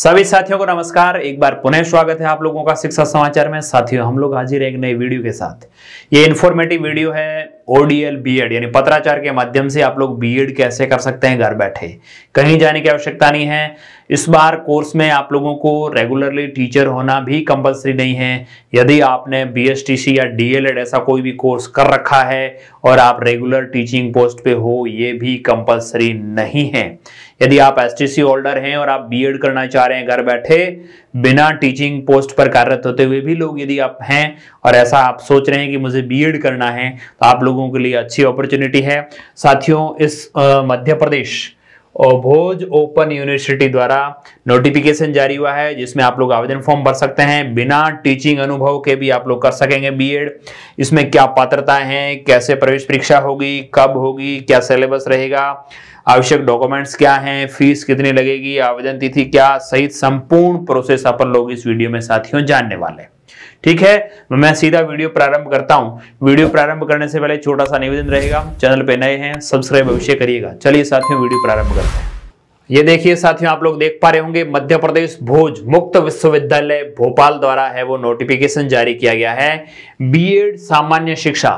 सभी साथियों को नमस्कार एक बार पुनः स्वागत है आप लोगों का शिक्षा समाचार में साथियों हम लोग हाजिर है एक नई वीडियो के साथ ये इन्फॉर्मेटिव वीडियो है ओडीएल बीएड e यानी पत्राचार के माध्यम से आप लोग बीएड e कैसे कर सकते हैं घर बैठे कहीं जाने की आवश्यकता नहीं है इस बार कोर्स में आप लोगों को रेगुलरली टीचर होना भी कंपलसरी नहीं है यदि आपने बीएसटीसी या डीएलएड e ऐसा कोई भी कोर्स कर रखा है और आप रेगुलर टीचिंग पोस्ट पे हो ये भी कंपलसरी नहीं है यदि आप एसटीसी होल्डर हैं और आप बीएड करना चाह रहे हैं घर बैठे बिना टीचिंग पोस्ट पर कार्यरत होते हुए भी लोग यदि आप हैं और ऐसा आप सोच रहे हैं कि मुझे बीएड करना है तो आप लोगों के लिए अच्छी अपॉर्चुनिटी है साथियों इस मध्य प्रदेश भोज ओपन यूनिवर्सिटी द्वारा नोटिफिकेशन जारी हुआ है जिसमें आप लोग आवेदन फॉर्म भर सकते हैं बिना टीचिंग अनुभव के भी आप लोग कर सकेंगे बीएड इसमें क्या पात्रता है कैसे प्रवेश परीक्षा होगी कब होगी क्या सिलेबस रहेगा आवश्यक डॉक्यूमेंट्स क्या हैं फीस कितनी लगेगी आवेदन तिथि क्या सहित संपूर्ण प्रोसेस अपन लोग इस वीडियो में साथियों जानने वाले हैं ठीक है मैं सीधा वीडियो प्रारंभ करता हूं वीडियो प्रारंभ करने से पहले छोटा सा निवेदन रहेगा चैनल पे नए हैं सब्सक्राइब अवश्य करिएगा चलिए साथियों वीडियो प्रारंभ करते हैं ये देखिए साथियों आप लोग देख पा रहे होंगे मध्य प्रदेश भोज मुक्त विश्वविद्यालय भोपाल द्वारा है वो नोटिफिकेशन जारी किया गया है बीएड सामान्य शिक्षा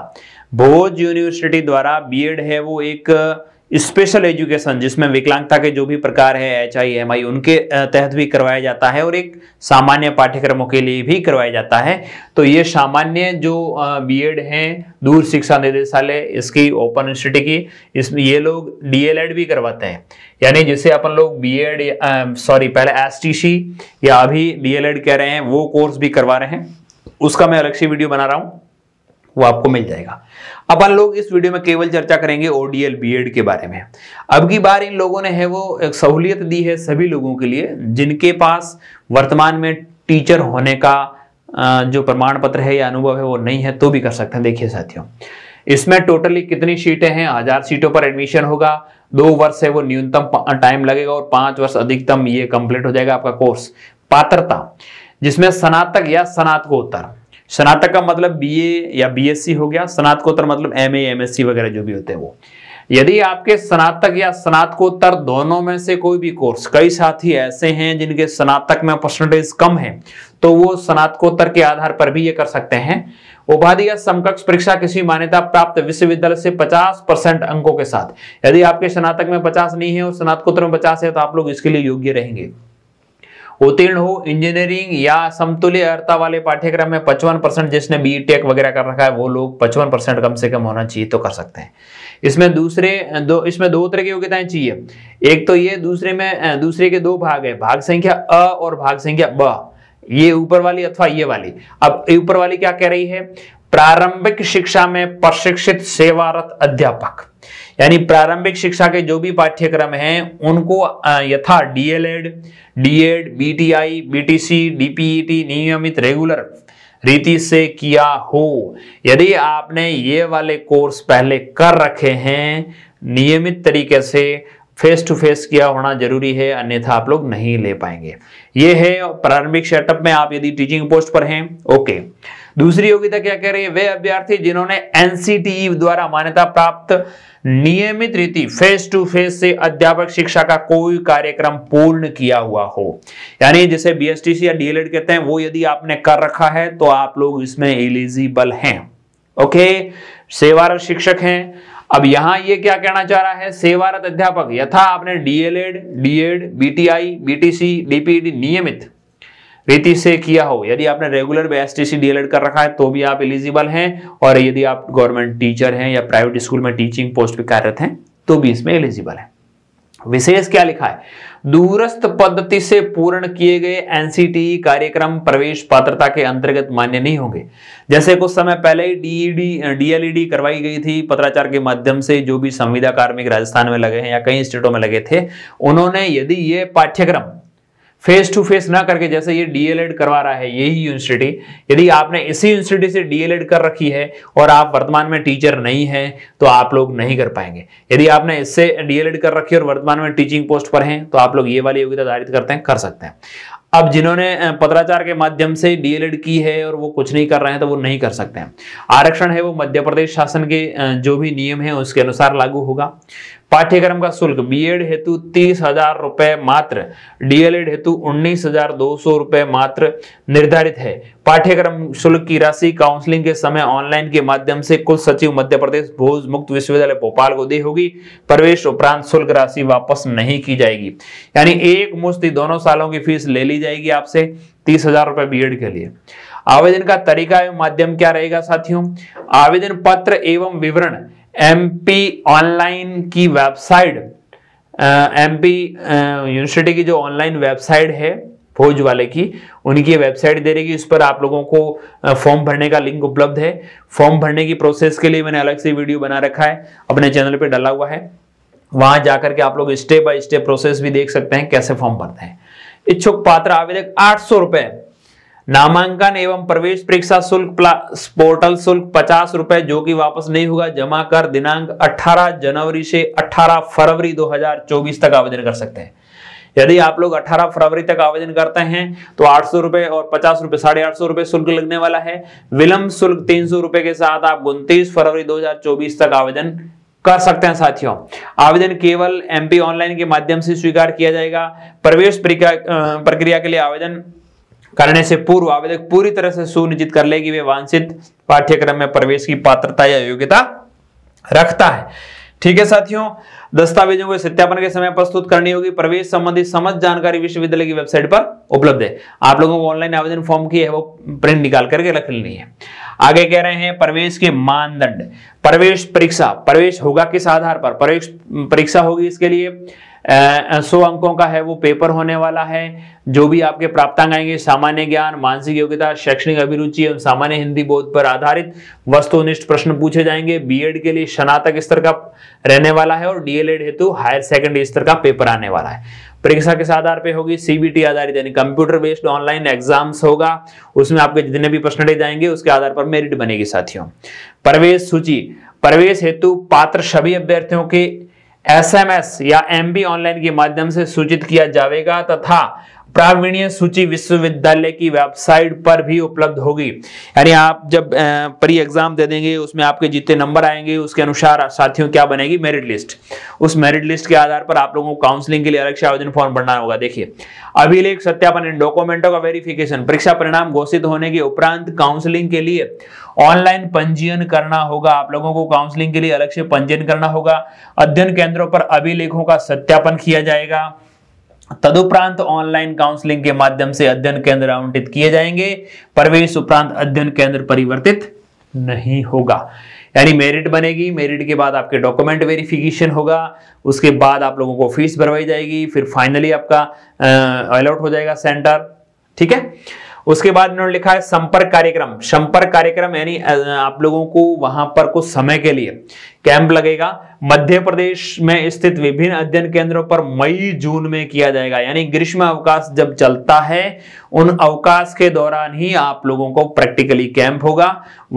भोज यूनिवर्सिटी द्वारा बीएड है वो एक स्पेशल एजुकेशन जिसमें विकलांगता के जो भी प्रकार है एच आई एम आई उनके तहत भी करवाया जाता है और एक सामान्य पाठ्यक्रमों के लिए भी करवाया जाता है तो ये सामान्य जो बी एड हैं दूर शिक्षा निदेशालय इसकी ओपन यूनिवर्सिटी की इसमें ये लोग डी एल एड भी करवाते हैं यानी जिसे अपन लोग बी एड सॉरी पहले एस टी सी या अभी डी एल एड कह रहे हैं वो कोर्स भी करवा रहे हैं उसका मैं अलग से वीडियो बना रहा हूँ वो आपको मिल जाएगा अपन लोग इस वीडियो में केवल चर्चा करेंगे ओडीएल बीएड के बारे में अब की बार इन लोगों ने है वो एक सहूलियत दी है सभी लोगों के लिए जिनके पास वर्तमान में टीचर होने का जो प्रमाण पत्र है या अनुभव है वो नहीं है तो भी कर सकते हैं देखिए साथियों इसमें टोटली कितनी सीटें हैं हजार सीटों पर एडमिशन होगा दो वर्ष है वो न्यूनतम टाइम लगेगा और पांच वर्ष अधिकतम ये कंप्लीट हो जाएगा आपका कोर्स पात्रता जिसमें स्नातक या स्नातकोत्तर स्नातक का मतलब बी या बी हो गया स्नातकोत्तर मतलब एम एस वगैरह जो भी होते हैं वो यदि आपके स्नातक या स्नातकोत्तर दोनों में से कोई भी कोर्स कई साथी ऐसे हैं जिनके स्नातक में परसेंटेज कम है तो वो स्नातकोत्तर के आधार पर भी ये कर सकते हैं उपाधि या समकक्ष परीक्षा किसी मान्यता प्राप्त विश्वविद्यालय से 50 परसेंट अंकों के साथ यदि आपके स्नातक में 50 नहीं है और स्नातकोत्तर में 50 है तो आप लोग इसके लिए योग्य रहेंगे उत्तीर्ण हो इंजीनियरिंग या समतुल्य अर्ता वाले पाठ्यक्रम में पचपन परसेंट जिसने बी टेक वगैरह कर रखा है वो लोग पचपन परसेंट कम से कम होना चाहिए तो कर सकते हैं इसमें दूसरे दो इसमें दो तरह की योग्यताएं चाहिए एक तो ये दूसरे में दूसरे के दो भाग है भाग संख्या अ और भाग संख्या ब ये ऊपर वाली अथवा ये वाली अब ऊपर वाली क्या कह रही है प्रारंभिक शिक्षा में प्रशिक्षित सेवारत अध्यापक यानी प्रारंभिक शिक्षा के जो भी पाठ्यक्रम हैं उनको यथा DElEd DEd BTI BTC DPET नियमित रेगुलर रीति से किया हो यदि आपने ये वाले कोर्स पहले कर रखे हैं नियमित तरीके से फेस टू फेस किया होना जरूरी है अन्यथा आप लोग नहीं ले पाएंगे ये है प्रारंभिक सेटअप में आप यदि टीचिंग पोस्ट पर हैं ओके दूसरी योग्यता क्या कह रही है वे अभ्यर्थी जिन्होंने एनसीटीई e द्वारा मान्यता प्राप्त नियमित रीति फेस टू फेस से अध्यापक शिक्षा का कोई कार्यक्रम पूर्ण किया हुआ हो यानी जिसे बीएसटीसी या डीएलएड कहते हैं वो यदि आपने कर रखा है तो आप लोग इसमें एलिजिबल हैं ओके सेवारत शिक्षक हैं अब यहां ये क्या कहना चाह रहा है सेवारत अध्यापक यथा आपने DElEd DEd BTI BTC DPD नियमित रीति से किया हो यदि आपने रेगुलर बी एस डीएलएड कर रखा है तो भी आप एलिजिबल हैं और यदि आप गवर्नमेंट टीचर हैं या प्राइवेट स्कूल में टीचिंग पोस्ट पर कार्यरत हैं तो भी इसमें एलिजिबल है विशेष क्या लिखा है दूरस्थ पद्धति से पूर्ण किए गए एनसीटी e कार्यक्रम प्रवेश पात्रता के अंतर्गत मान्य नहीं होंगे जैसे कुछ समय पहले ही डीईडी डीएलईडी e e करवाई गई थी पत्राचार के माध्यम से जो भी संविदा कार्मिक राजस्थान में लगे हैं या कई स्टेटों में लगे थे उन्होंने यदि ये पाठ्यक्रम फेस टू फेस ना करके जैसे ये डीएलएड करवा रहा है यही यूनिवर्सिटी यदि आपने इसी यूनिवर्सिटी से डीएलएड कर रखी है और आप वर्तमान में टीचर नहीं हैं तो आप लोग नहीं कर पाएंगे यदि आपने इससे डीएलएड कर रखी है और वर्तमान में टीचिंग पोस्ट पर हैं तो आप लोग ये वाली योग्यता धारित करते हैं कर सकते हैं अब जिन्होंने पत्राचार के माध्यम से डीएलएड की है और वो कुछ नहीं कर रहे हैं तो वो नहीं कर सकते हैं आरक्षण है वो मध्य प्रदेश शासन के जो भी नियम है उसके अनुसार लागू होगा पाठ्यक्रम का शुल्क बीएड हेतु तीस हजार रुपए मात्र डीएलएड हेतु उन्नीस हजार दो सौ रुपए मात्र निर्धारित है पाठ्यक्रम शुल्क की राशि काउंसलिंग के समय ऑनलाइन के माध्यम से कुल सचिव मध्य प्रदेश भोज मुक्त विश्वविद्यालय भोपाल को दी होगी प्रवेश उपरांत शुल्क राशि वापस नहीं की जाएगी यानी एक मुश्त दोनों सालों की फीस ले ली जाएगी आपसे तीस हजार रुपए बीएड के लिए आवेदन का तरीका एवं माध्यम क्या रहेगा साथियों आवेदन पत्र एवं विवरण एमपी ऑनलाइन की वेबसाइट एमपी यूनिवर्सिटी की जो ऑनलाइन वेबसाइट है भोज वाले की उनकी वेबसाइट दे रहेगी उस पर आप लोगों को फॉर्म uh, भरने का लिंक उपलब्ध है फॉर्म भरने की प्रोसेस के लिए मैंने अलग से वीडियो बना रखा है अपने चैनल पर डाला हुआ है वहां जाकर के आप लोग स्टेप बाय स्टेप प्रोसेस भी देख सकते हैं कैसे फॉर्म भरते हैं इच्छुक पात्र आवेदक आठ सौ रुपए नामांकन एवं प्रवेश परीक्षा शुल्क पोर्टल शुल्क पचास रुपए जो कि वापस नहीं होगा जमा कर दिनांक 18 जनवरी से 18 फरवरी 2024 तक आवेदन कर सकते हैं यदि आप लोग 18 फरवरी तक आवेदन करते हैं तो आठ सौ रुपए और पचास रुपए साढ़े आठ सौ रुपए शुल्क लगने वाला है विलंब शुल्क तीन सौ रुपए के साथ आप उनतीस फरवरी दो तक आवेदन कर सकते हैं साथियों आवेदन केवल एमपी ऑनलाइन के माध्यम से स्वीकार किया जाएगा प्रवेश प्रक्रिया के लिए आवेदन करने से पूर्व आवेदक पूरी तरह से सुनिश्चित कर ले कि वे वांछित पाठ्यक्रम में प्रवेश की पात्रता या योग्यता रखता है ठीक है साथियों दस्तावेजों को सत्यापन के समय प्रस्तुत करनी होगी प्रवेश संबंधी समस्त जानकारी विश्वविद्यालय की वेबसाइट पर उपलब्ध है आप लोगों को ऑनलाइन आवेदन फॉर्म की है वो प्रिंट निकाल करके रख लेनी है आगे कह रहे हैं प्रवेश के मानदंड प्रवेश परीक्षा प्रवेश होगा किस आधार पर प्रवेश परीक्षा होगी इसके लिए सौ अंकों का है वो पेपर होने वाला है जो भी आपके प्राप्तांक आएंगे सामान्य ज्ञान मानसिक योग्यता शैक्षणिक अभिरुचि एवं सामान्य हिंदी बोध पर आधारित वस्तुनिष्ठ प्रश्न पूछे जाएंगे बीएड के लिए स्नातक स्तर का रहने वाला है और डीएलएड हेतु हायर सेकेंडरी स्तर का पेपर आने वाला है परीक्षा किस आधार पे होगी सीबीटी आधारित यानी कंप्यूटर बेस्ड ऑनलाइन एग्जाम्स होगा उसमें आपके जितने भी प्रश्न ले जाएंगे उसके आधार पर मेरिट बनेगी साथियों प्रवेश सूची प्रवेश हेतु पात्र सभी अभ्यर्थियों के एसएमएस या एमबी ऑनलाइन के माध्यम से सूचित किया जाएगा तथा प्रावीण्य सूची विश्वविद्यालय की वेबसाइट पर भी उपलब्ध होगी यानी आप जब परी एग्जाम दे देंगे उसमें आपके जितने नंबर आएंगे उसके अनुसार साथियों क्या बनेगी मेरिट लिस्ट उस मेरिट लिस्ट के आधार पर आप लोगों को काउंसलिंग के लिए अलग से आवेदन फॉर्म भरना होगा देखिए अभिलेख सत्यापन इन डॉक्यूमेंटों का वेरिफिकेशन परीक्षा परिणाम घोषित होने के उपरांत काउंसलिंग के लिए ऑनलाइन पंजीयन करना होगा आप लोगों को काउंसलिंग के लिए अलग से पंजीयन करना होगा अध्ययन केंद्रों पर अभिलेखों का सत्यापन किया जाएगा तदुपरांत ऑनलाइन काउंसलिंग के माध्यम से अध्ययन केंद्र आवंटित किए जाएंगे प्रवेश उपरांत अध्ययन केंद्र परिवर्तित नहीं होगा यानी मेरिट बनेगी मेरिट के बाद आपके डॉक्यूमेंट वेरिफिकेशन होगा उसके बाद आप लोगों को फीस भरवाई जाएगी फिर फाइनली आपका अलॉट हो जाएगा सेंटर ठीक है उसके बाद इन्होंने लिखा है संपर्क कार्यक्रम संपर्क कार्यक्रम यानी आप लोगों को वहां पर कुछ समय के लिए कैंप लगेगा मध्य प्रदेश में स्थित विभिन्न अध्ययन केंद्रों पर मई जून में किया जाएगा यानी ग्रीष्म अवकाश जब चलता है उन अवकाश के दौरान ही आप लोगों को प्रैक्टिकली कैंप होगा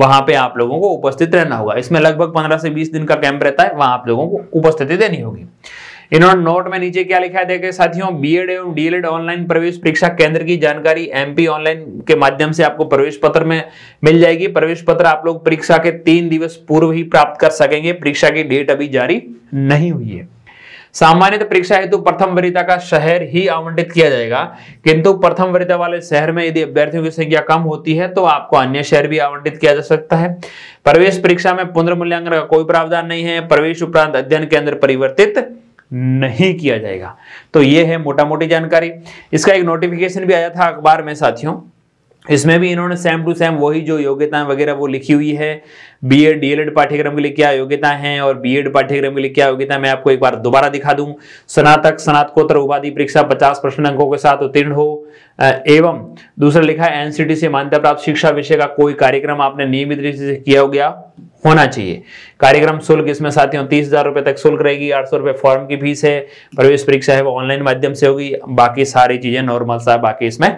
वहां पे आप लोगों को उपस्थित रहना होगा इसमें लगभग पंद्रह से बीस दिन का कैंप रहता है वहां आप लोगों को उपस्थिति देनी होगी इन्होंने नोट में नीचे क्या लिखा है देखे साथियों बीएड एवं डीएलएड ऑनलाइन प्रवेश परीक्षा केंद्र की जानकारी एमपी ऑनलाइन के माध्यम से आपको प्रवेश पत्र में मिल जाएगी प्रवेश पत्र आप लोग परीक्षा के तीन दिवस पूर्व ही प्राप्त कर सकेंगे परीक्षा की डेट अभी जारी नहीं हुई है सामान्य तो परीक्षा हेतु प्रथम वरीयता का शहर ही आवंटित किया जाएगा किंतु प्रथम वरिता वाले शहर में यदि अभ्यर्थियों की संख्या कम होती है तो आपको अन्य शहर भी आवंटित किया जा सकता है प्रवेश परीक्षा में पुनर्मूल्यांकन का कोई प्रावधान नहीं है प्रवेश उपरांत अध्ययन केंद्र परिवर्तित नहीं किया जाएगा तो ये है मोटा मोटी जानकारी इसका एक नोटिफिकेशन भी आया था अखबार में साथियों इसमें भी इन्होंने सेम टू सेम वही जो योग्यताएं वगैरह वो लिखी हुई है बीएड डीएलएड e पाठ्यक्रम के लिए क्या योग्यता है और बीएड e पाठ्यक्रम के लिए क्या योग्यता मैं आपको एक बार दोबारा दिखा दूं स्नातक स्नातकोत्तर उपाधि परीक्षा 50 प्रश्न अंकों के साथ उत्तीर्ण हो एवं दूसरा लिखा है एनसीटी से मान्यता प्राप्त शिक्षा विषय का कोई कार्यक्रम आपने नियमित रूप से किया हो गया होना चाहिए कार्यक्रम शुल्क इसमें साथियों तीस हजार रुपए तक शुल्क रहेगी आठ सौ रुपए फॉर्म की फीस है प्रवेश परीक्षा है वो ऑनलाइन माध्यम से होगी बाकी सारी चीजें नॉर्मल सा बाकी इसमें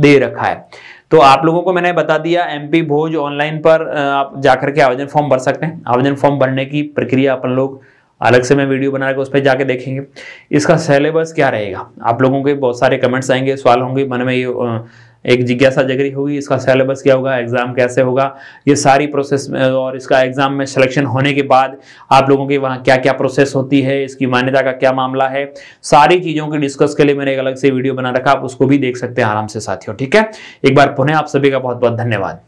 दे रखा है तो आप लोगों को मैंने बता दिया एमपी भोज ऑनलाइन पर आप जाकर के आवेदन फॉर्म भर सकते हैं आवेदन फॉर्म भरने की प्रक्रिया अपन लोग अलग से मैं वीडियो बना के उस पर जाके देखेंगे इसका सिलेबस क्या रहेगा आप लोगों के बहुत सारे कमेंट्स आएंगे सवाल होंगे मन में ये एक जिज्ञासा जगरी होगी इसका सिलेबस क्या होगा एग्ज़ाम कैसे होगा ये सारी प्रोसेस और इसका एग्ज़ाम में सिलेक्शन होने के बाद आप लोगों के वहाँ क्या क्या प्रोसेस होती है इसकी मान्यता का क्या मामला है सारी चीज़ों के डिस्कस के लिए मैंने एक अलग से वीडियो बना रखा आप उसको भी देख सकते हैं आराम से साथियों ठीक है एक बार पुनः आप सभी का बहुत बहुत धन्यवाद